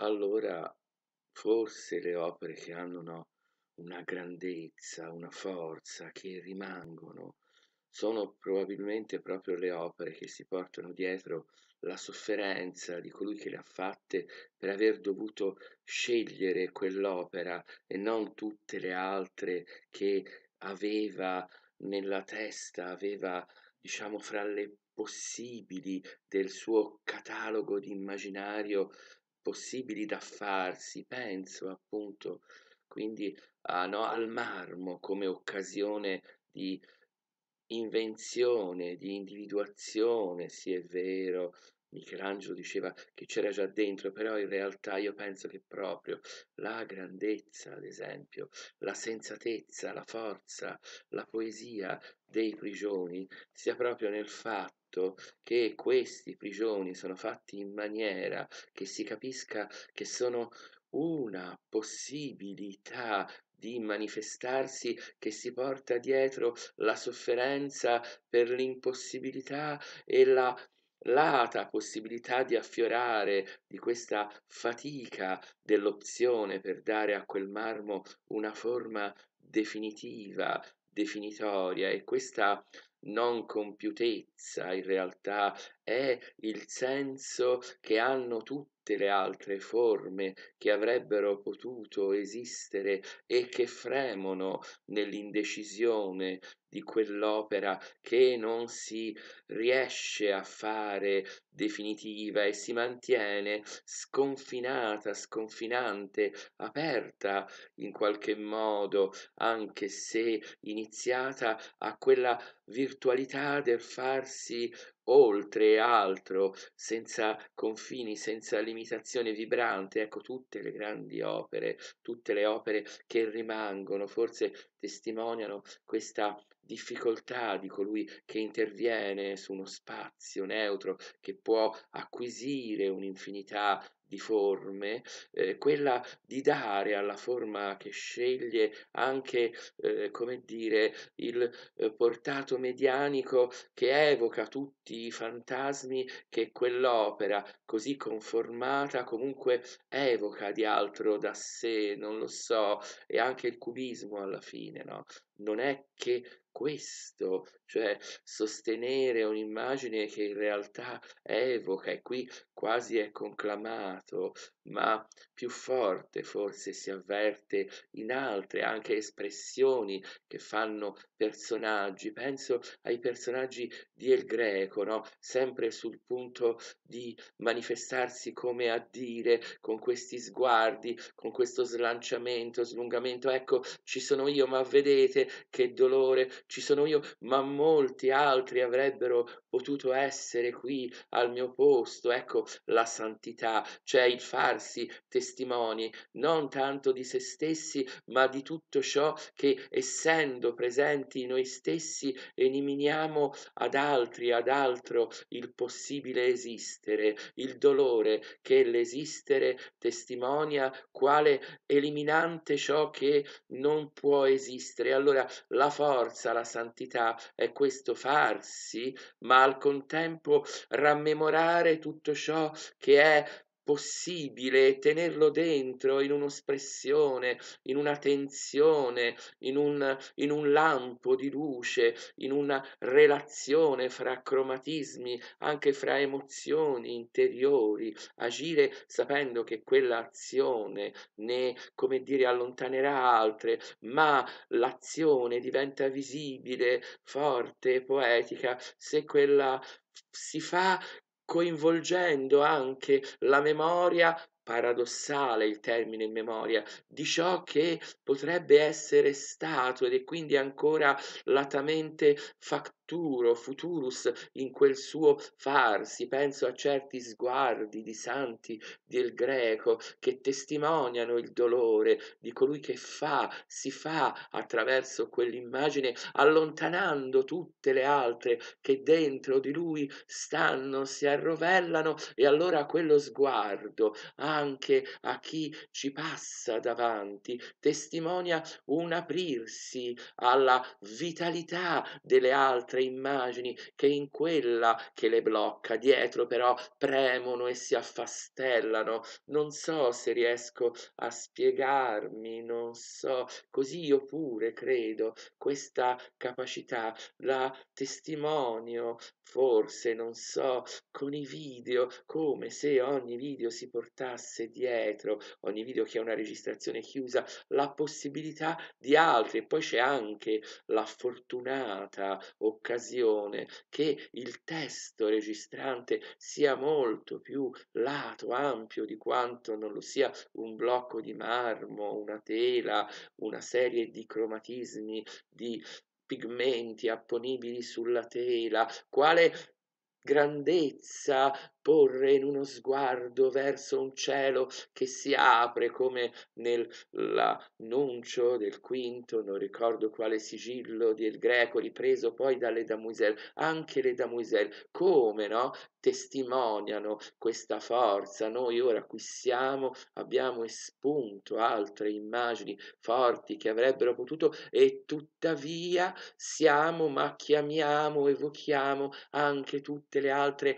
allora forse le opere che hanno no, una grandezza, una forza, che rimangono, sono probabilmente proprio le opere che si portano dietro la sofferenza di colui che le ha fatte per aver dovuto scegliere quell'opera e non tutte le altre che aveva nella testa, aveva diciamo fra le possibili del suo catalogo di immaginario possibili da farsi, penso appunto quindi ah, no, al marmo come occasione di invenzione, di individuazione, sì è vero, Michelangelo diceva che c'era già dentro, però in realtà io penso che proprio la grandezza, ad esempio, la sensatezza, la forza, la poesia dei prigioni sia proprio nel fatto fatto che questi prigioni sono fatti in maniera che si capisca che sono una possibilità di manifestarsi che si porta dietro la sofferenza per l'impossibilità e la lata possibilità di affiorare di questa fatica dell'opzione per dare a quel marmo una forma definitiva, definitoria e questa non compiutezza in realtà è il senso che hanno tutte le altre forme che avrebbero potuto esistere e che fremono nell'indecisione di quell'opera che non si riesce a fare definitiva e si mantiene sconfinata, sconfinante, aperta in qualche modo, anche se iniziata a quella virtualità del farsi oltre, altro, senza confini, senza limitazione vibrante, ecco tutte le grandi opere, tutte le opere che rimangono, forse testimoniano questa difficoltà di colui che interviene su uno spazio neutro che può acquisire un'infinità di forme, eh, quella di dare alla forma che sceglie anche, eh, come dire, il eh, portato medianico che evoca tutti i fantasmi che quell'opera così conformata comunque evoca di altro da sé, non lo so, e anche il cubismo alla fine, no? non è che questo, cioè sostenere un'immagine che in realtà evoca e qui quasi è conclamato ma più forte forse si avverte in altre anche espressioni che fanno personaggi. Penso ai personaggi di El Greco, no? sempre sul punto di manifestarsi come a dire, con questi sguardi, con questo slanciamento, slungamento. Ecco, ci sono io, ma vedete che dolore, ci sono io, ma molti altri avrebbero potuto essere qui al mio posto. Ecco la santità, cioè il fare falsi testimoni, non tanto di se stessi, ma di tutto ciò che, essendo presenti noi stessi, eliminiamo ad altri, ad altro, il possibile esistere, il dolore che l'esistere testimonia quale eliminante ciò che non può esistere. Allora la forza, la santità è questo farsi, ma al contempo rammemorare tutto ciò che è possibile tenerlo dentro in un'espressione, in una tensione, in un, in un lampo di luce, in una relazione fra cromatismi, anche fra emozioni interiori, agire sapendo che quell'azione ne, come dire, allontanerà altre, ma l'azione diventa visibile, forte, poetica, se quella si fa coinvolgendo anche la memoria paradossale il termine memoria di ciò che potrebbe essere stato ed è quindi ancora latamente fac- futuro, futurus in quel suo farsi, penso a certi sguardi di santi del greco che testimoniano il dolore di colui che fa, si fa attraverso quell'immagine, allontanando tutte le altre che dentro di lui stanno, si arrovellano e allora quello sguardo anche a chi ci passa davanti testimonia un aprirsi alla vitalità delle altre altre immagini che in quella che le blocca, dietro però premono e si affastellano. Non so se riesco a spiegarmi, non so, così io pure credo questa capacità la testimonio, forse, non so, con i video, come se ogni video si portasse dietro, ogni video che è una registrazione chiusa, la possibilità di altri e poi c'è anche la fortunata occasione occasione che il testo registrante sia molto più lato, ampio di quanto non lo sia un blocco di marmo, una tela, una serie di cromatismi, di pigmenti apponibili sulla tela, quale grandezza porre in uno sguardo verso un cielo che si apre come nell'annuncio del quinto, non ricordo quale sigillo del greco, ripreso poi dalle damoiselle, anche le damoiselle, come no? testimoniano questa forza. Noi ora qui siamo, abbiamo espunto altre immagini forti che avrebbero potuto e tuttavia siamo, ma chiamiamo, evochiamo anche tutte le altre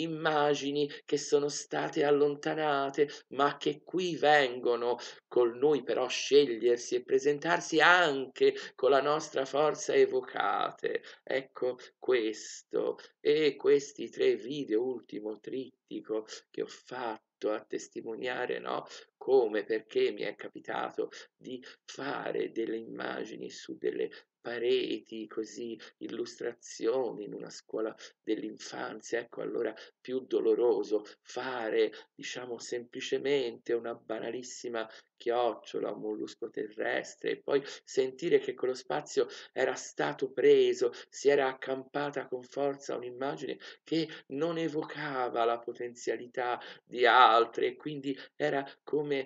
immagini che sono state allontanate, ma che qui vengono con noi però scegliersi e presentarsi anche con la nostra forza evocate. Ecco questo e questi tre video, ultimo trittico che ho fatto a testimoniare no, come, perché mi è capitato di fare delle immagini su delle pareti, così illustrazioni in una scuola dell'infanzia, ecco allora più doloroso fare, diciamo, semplicemente una banalissima chiocciola, un mollusco terrestre, e poi sentire che quello spazio era stato preso, si era accampata con forza un'immagine che non evocava la potenzialità di altre, e quindi era come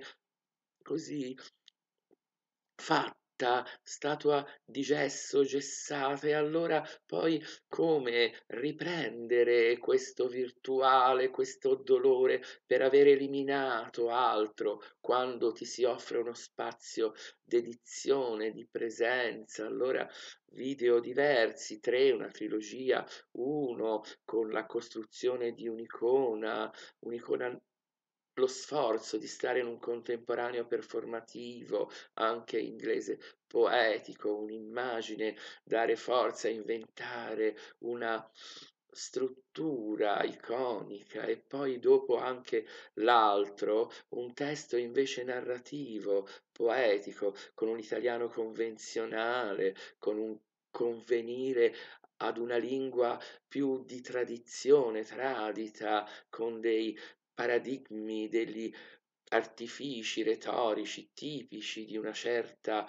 così fatta, statua di gesso gessata, e allora poi come riprendere questo virtuale, questo dolore per aver eliminato altro quando ti si offre uno spazio d'edizione, di presenza, allora video diversi, tre, una trilogia, uno con la costruzione di un'icona, un'icona lo sforzo di stare in un contemporaneo performativo, anche inglese poetico, un'immagine, dare forza, inventare una struttura iconica e poi dopo anche l'altro, un testo invece narrativo, poetico, con un italiano convenzionale, con un convenire ad una lingua più di tradizione tradita, con dei paradigmi, degli artifici retorici tipici di una certa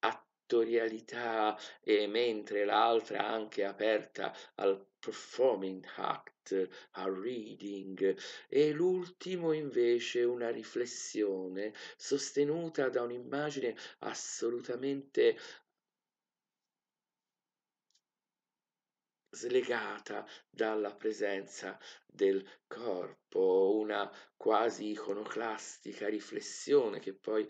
attorialità e mentre l'altra anche aperta al performing act, al reading e l'ultimo invece una riflessione sostenuta da un'immagine assolutamente slegata dalla presenza del corpo, una quasi iconoclastica riflessione che poi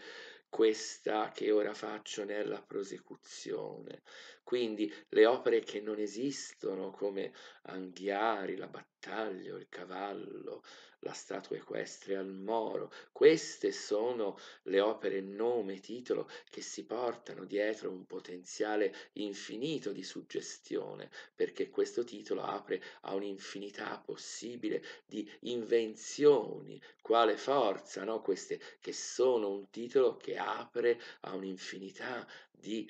questa che ora faccio nella prosecuzione. Quindi le opere che non esistono come Anghiari, La battaglia, Il Cavallo, la statua equestre al Moro, queste sono le opere nome, titolo che si portano dietro un potenziale infinito di suggestione, perché questo titolo apre a un'infinità possibile di invenzioni, quale forza, no? queste che sono un titolo che apre a un'infinità di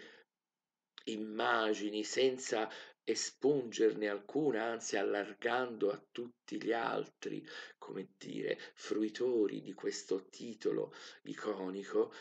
immagini senza espungerne alcuna, anzi allargando a tutti gli altri, come dire, fruitori di questo titolo iconico,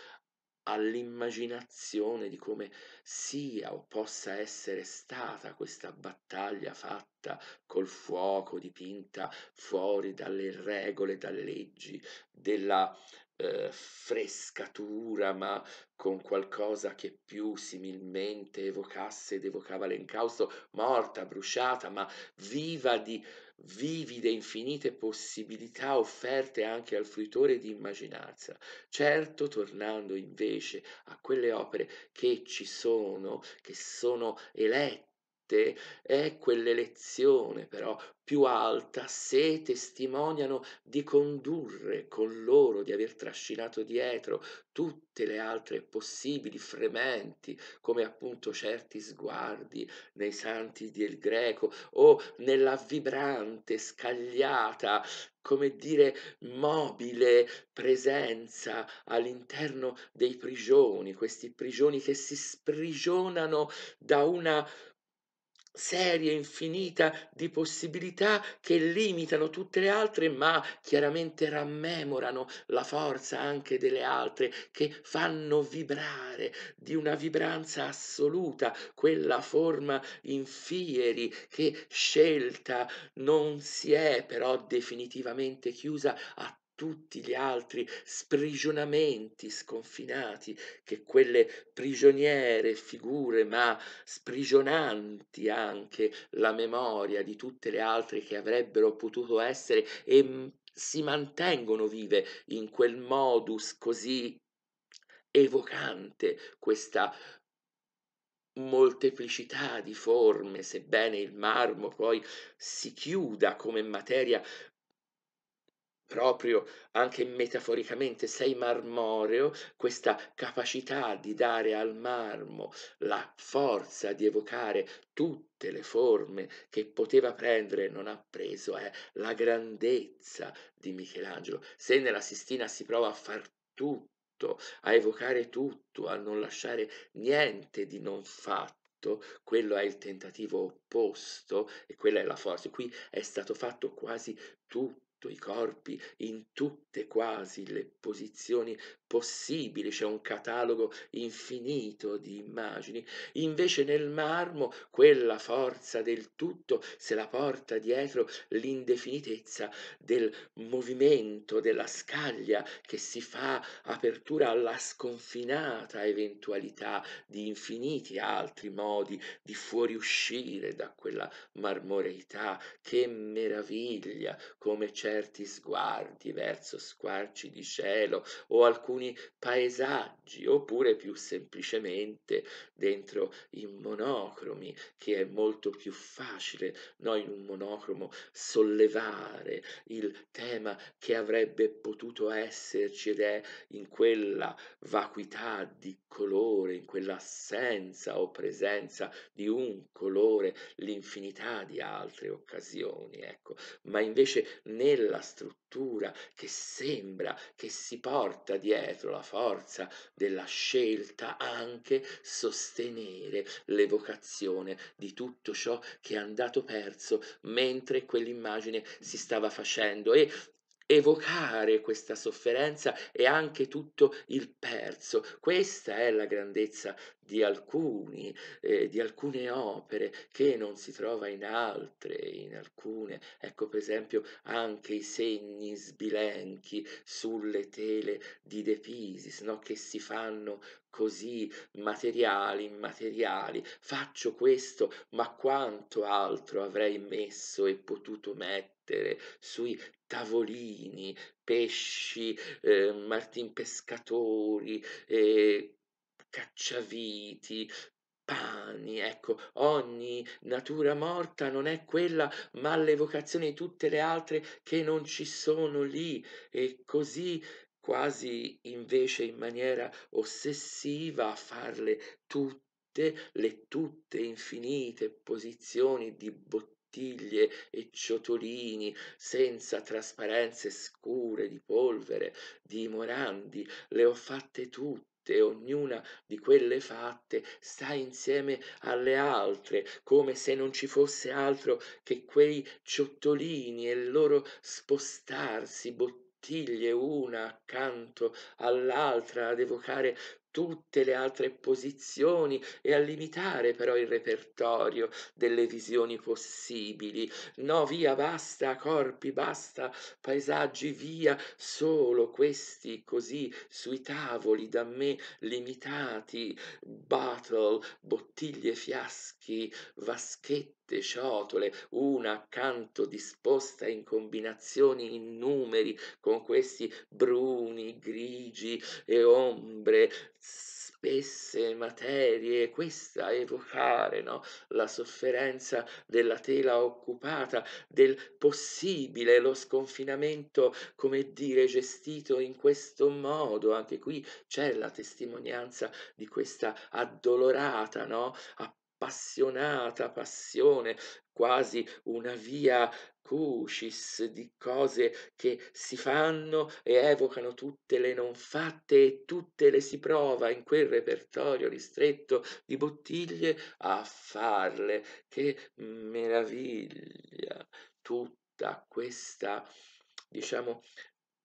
all'immaginazione di come sia o possa essere stata questa battaglia fatta col fuoco, dipinta fuori dalle regole, dalle leggi, della eh, frescatura, ma con qualcosa che più similmente evocasse ed evocava l'encausto, morta, bruciata, ma viva di vivide infinite possibilità offerte anche al fruitore di immaginarsela, certo tornando invece a quelle opere che ci sono, che sono elette forte è quell'elezione però più alta se testimoniano di condurre con loro, di aver trascinato dietro tutte le altre possibili frementi, come appunto certi sguardi nei santi del greco o nella vibrante, scagliata, come dire, mobile presenza all'interno dei prigioni, questi prigioni che si sprigionano da una serie infinita di possibilità che limitano tutte le altre, ma chiaramente rammemorano la forza anche delle altre, che fanno vibrare di una vibranza assoluta quella forma infieri che scelta non si è però definitivamente chiusa a tutti gli altri sprigionamenti sconfinati che quelle prigioniere figure, ma sprigionanti anche la memoria di tutte le altre che avrebbero potuto essere e mm, si mantengono vive in quel modus così evocante questa molteplicità di forme, sebbene il marmo poi si chiuda come materia proprio anche metaforicamente sei marmoreo, questa capacità di dare al marmo la forza di evocare tutte le forme che poteva prendere e non ha preso, è la grandezza di Michelangelo. Se nella Sistina si prova a far tutto, a evocare tutto, a non lasciare niente di non fatto, quello è il tentativo opposto e quella è la forza. Qui è stato fatto quasi tutto tutto, i corpi in tutte quasi le posizioni possibili, c'è un catalogo infinito di immagini, invece nel marmo quella forza del tutto se la porta dietro l'indefinitezza del movimento, della scaglia che si fa apertura alla sconfinata eventualità di infiniti altri modi di fuoriuscire da quella marmoreità, che meraviglia come c'è certi sguardi verso squarci di cielo o alcuni paesaggi, oppure più semplicemente dentro i monocromi, che è molto più facile noi in un monocromo sollevare il tema che avrebbe potuto esserci ed è in quella vacuità di colore, in quell'assenza o presenza di un colore, l'infinità di altre occasioni, ecco, ma invece nella quella struttura che sembra che si porta dietro la forza della scelta anche sostenere l'evocazione di tutto ciò che è andato perso mentre quell'immagine si stava facendo e evocare questa sofferenza e anche tutto il perso. Questa è la grandezza di, alcuni, eh, di alcune opere che non si trova in altre, in alcune, ecco per esempio anche i segni sbilenchi sulle tele di De Pisis, no? che si fanno così materiali, immateriali, faccio questo, ma quanto altro avrei messo e potuto mettere sui tavolini, pesci, eh, martin pescatori, eh, cacciaviti, pani, ecco, ogni natura morta non è quella, ma l'evocazione di tutte le altre che non ci sono lì e così quasi invece in maniera ossessiva a farle tutte, le tutte infinite posizioni di bottiglia e ciotolini senza trasparenze scure di polvere, di morandi, le ho fatte tutte ognuna di quelle fatte sta insieme alle altre come se non ci fosse altro che quei ciottolini e il loro spostarsi bottiglie una accanto all'altra ad evocare tutte le altre posizioni e a limitare però il repertorio delle visioni possibili. No, via, basta corpi, basta paesaggi, via, solo questi così sui tavoli da me limitati, bottle, bottiglie, fiaschi, vaschetti sette ciotole, una accanto disposta in combinazioni in numeri con questi bruni, grigi e ombre spesse materie, questa a evocare no? la sofferenza della tela occupata, del possibile, lo sconfinamento, come dire, gestito in questo modo. Anche qui c'è la testimonianza di questa addolorata, no? appassionata passione, quasi una via cucis di cose che si fanno e evocano tutte le non fatte e tutte le si prova in quel repertorio ristretto di bottiglie a farle. Che meraviglia tutta questa diciamo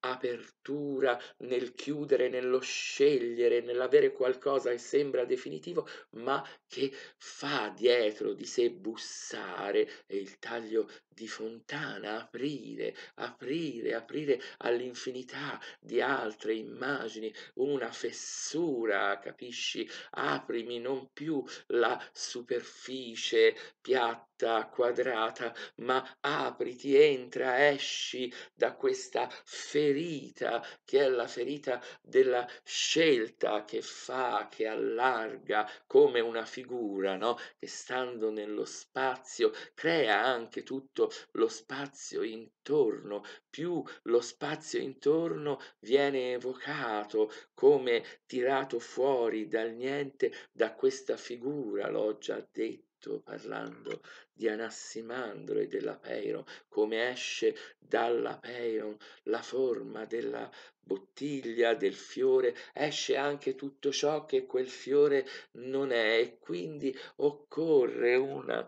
apertura nel chiudere, nello scegliere, nell'avere qualcosa che sembra definitivo, ma che fa dietro di sé bussare e il taglio di fontana, aprire, aprire, aprire all'infinità di altre immagini, una fessura, capisci? Aprimi non più la superficie piatta quadrata, ma apriti, entra, esci da questa ferita che è la ferita della scelta che fa, che allarga come una figura, no? che stando nello spazio crea anche tutto lo spazio intorno, più lo spazio intorno viene evocato come tirato fuori dal niente da questa figura, l'ho già detto Egitto, parlando di Anassimandro e della Peiron, come esce dalla Peiron la forma della bottiglia, del fiore, esce anche tutto ciò che quel fiore non è e quindi occorre una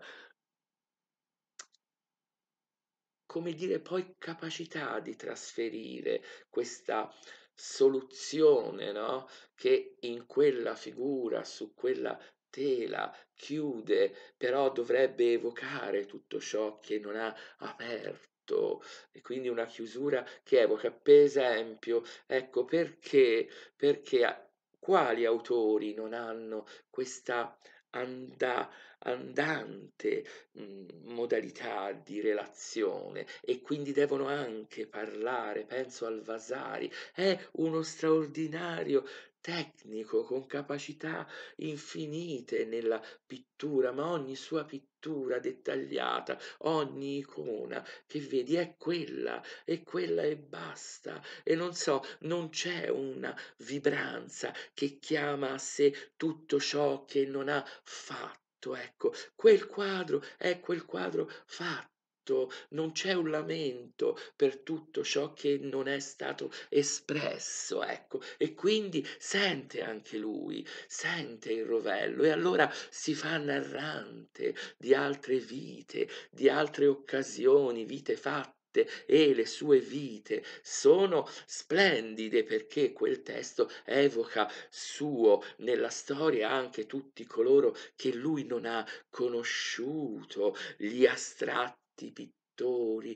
come dire, poi capacità di trasferire questa soluzione no? che in quella figura, su quella tela, chiude, però dovrebbe evocare tutto ciò che non ha aperto. E quindi una chiusura che evoca, per esempio, ecco perché, perché quali autori non hanno questa anda, andante mh, mhmm, modalità di relazione e quindi devono anche parlare, penso al Vasari, è uno straordinario tecnico, con capacità infinite nella pittura, ma ogni sua pittura dettagliata, ogni icona che vedi è quella, è quella e basta. E non so, non c'è una vibranza che chiama a sé tutto ciò che non ha fatto. Ecco, quel quadro è quel quadro fatto tutto, non c'è un lamento per tutto ciò che non è stato espresso, ecco, e quindi sente anche lui, sente il rovello e allora si fa narrante di altre vite, di altre occasioni, vite fatte e le sue vite sono splendide perché quel testo evoca suo nella storia anche tutti coloro che lui non ha conosciuto, gli astratti piatti pittori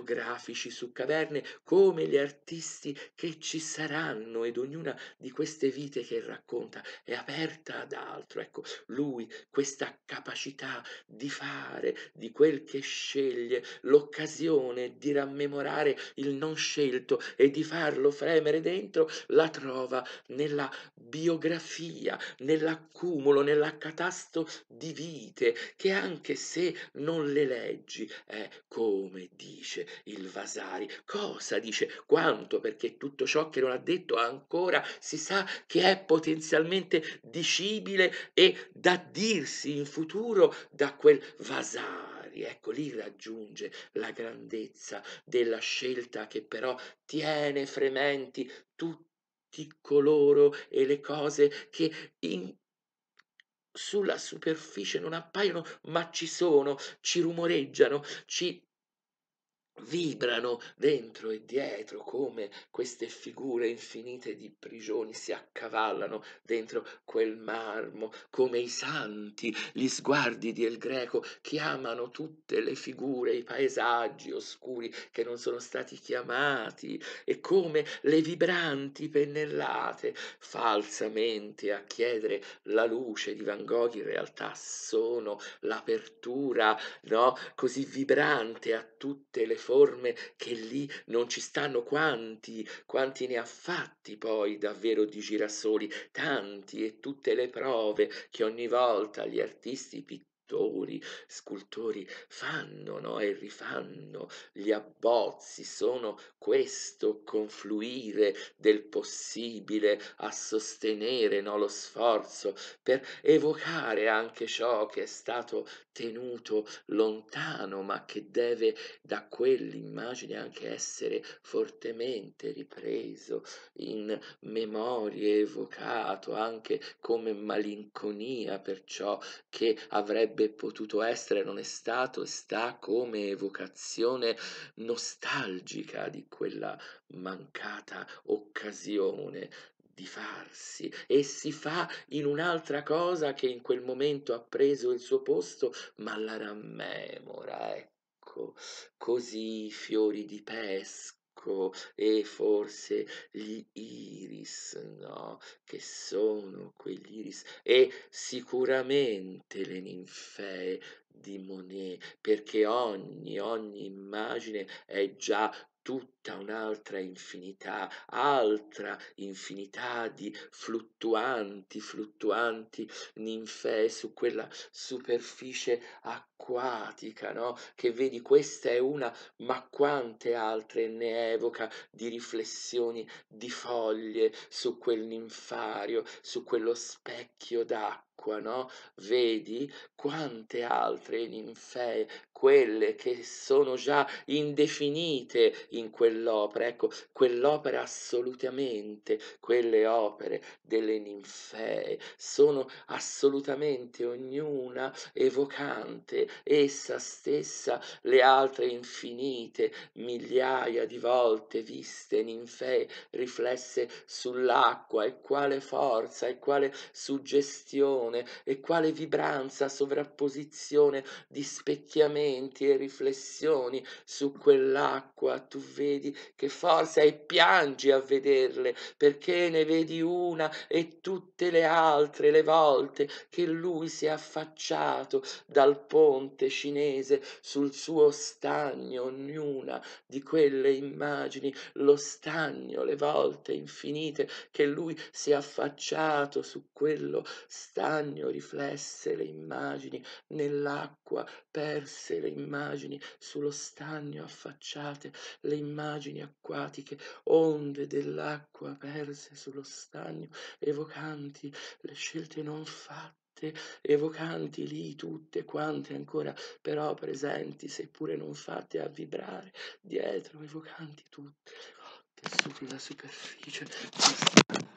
grafici su caverne come gli artisti che ci saranno ed ognuna di queste vite che racconta è aperta ad altro. Ecco, lui questa capacità di fare di quel che sceglie, l'occasione di rammemorare il non scelto e di farlo fremere dentro, la trova nella biografia, nell'accumulo, nell'accatasto di vite che anche se non le leggi è come dice dice il Vasari. Cosa dice? Quanto? Perché tutto ciò che non ha detto ancora si sa che è potenzialmente dicibile e da dirsi in futuro da quel Vasari. Ecco, lì raggiunge la grandezza della scelta che però tiene frementi tutti coloro e le cose che in sulla superficie non appaiono, ma ci sono, ci rumoreggiano, ci vibrano dentro e dietro come queste figure infinite di prigioni si accavallano dentro quel marmo come i santi gli sguardi di El Greco chiamano tutte le figure i paesaggi oscuri che non sono stati chiamati e come le vibranti pennellate falsamente a chiedere la luce di Van Gogh in realtà sono l'apertura no così vibrante a tutte le forme che lì non ci stanno quanti, quanti ne ha fatti poi davvero di girasoli, tanti e tutte le prove che ogni volta gli artisti pittori pittori, scultori fanno no? e rifanno gli abbozzi, sono questo confluire del possibile a sostenere no? lo sforzo per evocare anche ciò che è stato tenuto lontano ma che deve da quell'immagine anche essere fortemente ripreso in memorie, evocato anche come malinconia per ciò che avrebbe sarebbe potuto essere, non è stato, sta come evocazione nostalgica di quella mancata occasione di farsi e si fa in un'altra cosa che in quel momento ha preso il suo posto, ma la rammemora, ecco, così i fiori di pesca bianco e forse gli iris, no? Che sono quegli iris e sicuramente le ninfee di Monet, perché ogni, ogni immagine è già tutta un'altra infinità, altra infinità di fluttuanti, fluttuanti ninfee su quella superficie acquatica acquatica, no? che vedi questa è una, ma quante altre ne evoca di riflessioni di foglie su quel ninfario, su quello specchio d'acqua. No? Vedi quante altre ninfee, quelle che sono già indefinite in quell'opera. Ecco, quell'opera assolutamente, quelle opere delle ninfee sono assolutamente ognuna evocante essa stessa le altre infinite migliaia di volte viste ninfe riflesse sull'acqua e quale forza e quale suggestione e quale vibranza sovrapposizione di specchiamenti e riflessioni su quell'acqua tu vedi che forza e piangi a vederle perché ne vedi una e tutte le altre le volte che lui si è affacciato dal ponte monte cinese, sul suo stagno, ognuna di quelle immagini, lo stagno, le volte infinite che lui si è affacciato su quello stagno, riflesse le immagini nell'acqua, perse le immagini sullo stagno affacciate, le immagini acquatiche, onde dell'acqua perse sullo stagno, evocanti le scelte non fatte carte evocanti lì tutte quante ancora però presenti seppure non fatte a vibrare dietro evocanti tutte le notte sulla superficie